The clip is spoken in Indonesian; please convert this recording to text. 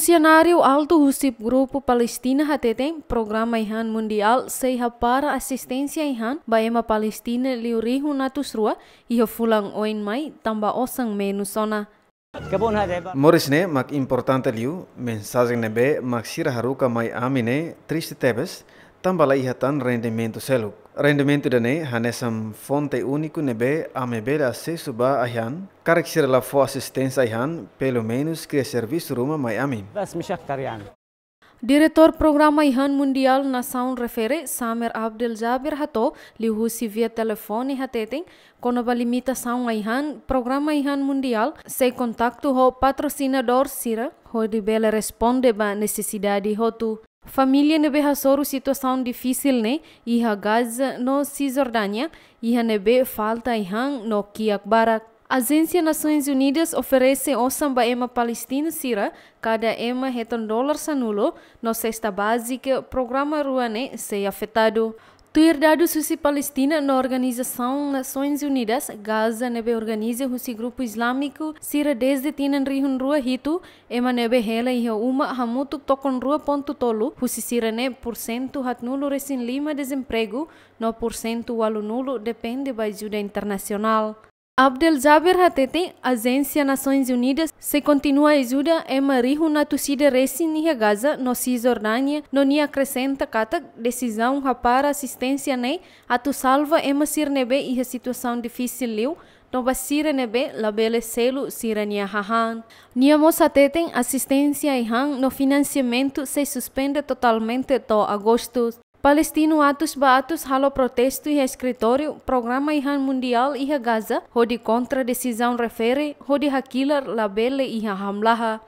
Funcionário alto do Grupo Palestina HTT, programa Ihan Mundial, seja para assistência Ihan, Baema Palestina Liurihu rua e Fulang Oin Mai, Tamba Osang Menusona. Morisne mak importante liu, ne be mak siraharuka mai amine, triste tebes, tamba la ihatan rendimento seluk. Rendimento da ne hanesam fonte único nebe amebe se suba ahan karek sirla fo assistência ahan pelo menos que serviço ruma Miami. Bas mishaktar yani. Diretor Programa Ihan Mundial Nasaun refere Samer Abdel Jabir hato lihusi via telefone hateting, kono balimita saun Ihan Programa Ihan Mundial se contacto ho patrocinador sira ho di bela responde ba necessidade hotu Família nebe ha soru situação difícil ne, iha gaz no Cisjordânia, iha nebe falta ihan no Barak. Agência Nações Unidas oferece ossam ba ema Palestina sira, kada ema heton dólar sanulo, no cesta básica programa ruane se afetado. Tuirdado Susi Palestina na Organização Nações Unidas, Gaza nebe organiza husi grupo islâmico sira desde tinan rihun rua hitu, ema nebe hela iha uma hamutu tokon rua ponto tolu, husi sira ne por cento hat nulo recém lima desemprego, no por cento alu nulo depende by ajuda internacional. Abdel Jaber Hatete, Agência Nações Unidas, se continua a ajuda em é Marihu na torcida Racing e Gaza, no Cisjordânia, no Nia Crescenta Cata, decisão para assistência ne, a tu salva em é Masir Nebe e a situação difícil liu, no Basira Nebe, labele selo Sirania Hahan. Nia Mosatetem, assistência e Han, no financiamento se suspende totalmente to agosto. Palestino atus ba atus halo protesto e escritório programa ihan mundial iha Gaza hodi kontra decisão refere hodi hakiler labele iha hamlaha